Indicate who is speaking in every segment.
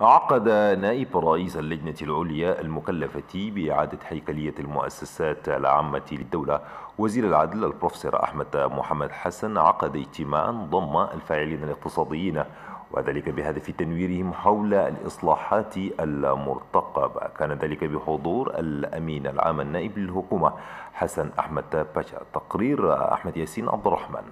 Speaker 1: عقد نائب رئيس اللجنة العليا المكلفة بإعادة هيكلية المؤسسات العامة للدولة وزير العدل البروفيسور أحمد محمد حسن عقد اجتماعا ضم الفاعلين الاقتصاديين وذلك بهدف تنويرهم حول الإصلاحات المرتقبة كان ذلك بحضور الأمين العام النائب للحكومة حسن أحمد باشا تقرير أحمد ياسين عبد الرحمن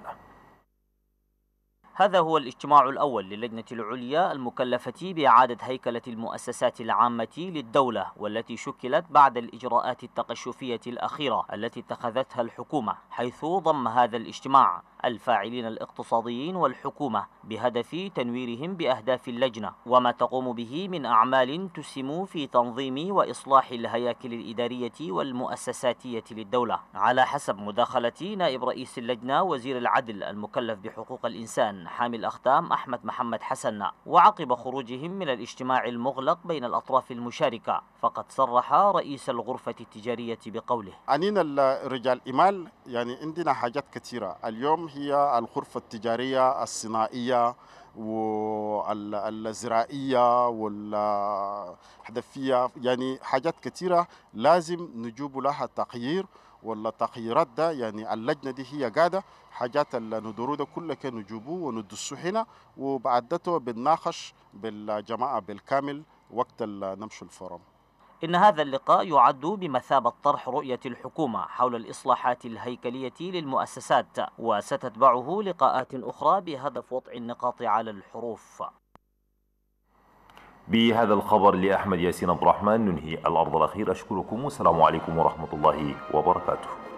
Speaker 2: هذا هو الاجتماع الأول للجنة العليا المكلفة بإعادة هيكلة المؤسسات العامة للدولة والتي شكلت بعد الإجراءات التقشفية الأخيرة التي اتخذتها الحكومة حيث ضم هذا الاجتماع الفاعلين الاقتصاديين والحكومة بهدف تنويرهم بأهداف اللجنة وما تقوم به من أعمال تسهم في تنظيم وإصلاح الهياكل الإدارية والمؤسساتية للدولة على حسب مداخلة نائب رئيس اللجنة وزير العدل المكلف بحقوق الإنسان حامي الأختام أحمد محمد حسن وعقب خروجهم من الاجتماع المغلق بين الأطراف المشاركة فقد صرح رئيس الغرفة التجارية بقوله
Speaker 3: أنين الرجال إمال يعني عندنا حاجات كثيرة اليوم هي الغرفة التجارية الصناعية والزراعية والحدفية يعني حاجات كثيرة لازم نجوب لها تغيير ولا التغييرات ده يعني اللجنة دي هي قاعدة حاجات اللي ندورو ده كله نجوبوه وندسوه هنا وبعدته بنناقش بالجماعة بالكامل وقت نمشي الفورم
Speaker 2: إن هذا اللقاء يعد بمثابة طرح رؤية الحكومة حول الإصلاحات الهيكلية للمؤسسات وستتبعه لقاءات أخرى بهدف وضع النقاط على الحروف
Speaker 1: بهذا الخبر لأحمد ياسين عبد الرحمن ننهي الأرض الأخير أشكركم والسلام عليكم ورحمة الله وبركاته